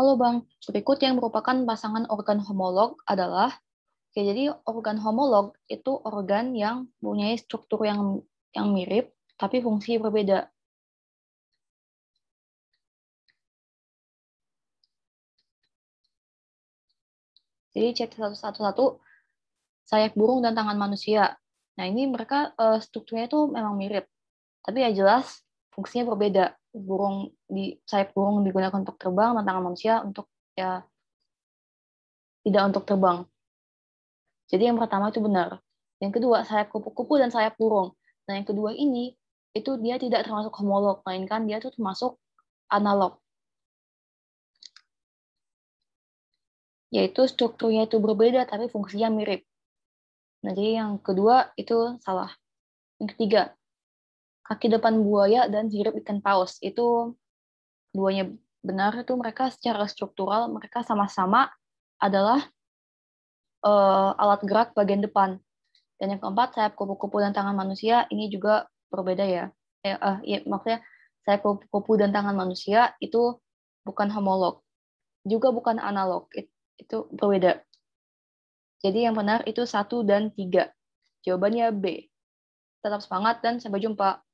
Halo Bang, berikut yang merupakan pasangan organ homolog adalah Oke, jadi organ homolog itu organ yang mempunyai struktur yang yang mirip tapi fungsi berbeda. Jadi cek satu satu sayap burung dan tangan manusia. Nah, ini mereka eh, strukturnya itu memang mirip. Tapi ya jelas fungsinya berbeda burung di sayap burung digunakan untuk terbang, tantangan manusia untuk ya tidak untuk terbang. Jadi yang pertama itu benar. Yang kedua sayap kupu-kupu dan sayap burung. Nah yang kedua ini itu dia tidak termasuk homolog, melainkan dia itu termasuk analog. Yaitu strukturnya itu berbeda tapi fungsinya mirip. Nah jadi yang kedua itu salah. Yang ketiga, kaki depan buaya dan sirip ikan paus. Itu duanya benar itu mereka secara struktural mereka sama-sama adalah uh, alat gerak bagian depan. Dan yang keempat, sayap kupu-kupu dan tangan manusia ini juga berbeda ya. Eh, uh, ya maksudnya sayap kupu-kupu dan tangan manusia itu bukan homolog, juga bukan analog. It, itu berbeda. Jadi yang benar itu satu dan tiga. Jawabannya B. Tetap semangat dan sampai jumpa.